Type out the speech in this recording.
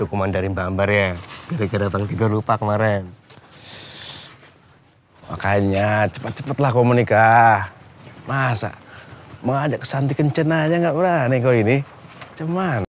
kuman dari Mbak Ambar ya. Gara-gara Bang Tiga lupa kemarin. Makanya cepat-cepatlah kau menikah. Masa mau ke Santi Kencen aja nggak berani kau ini. Cuman.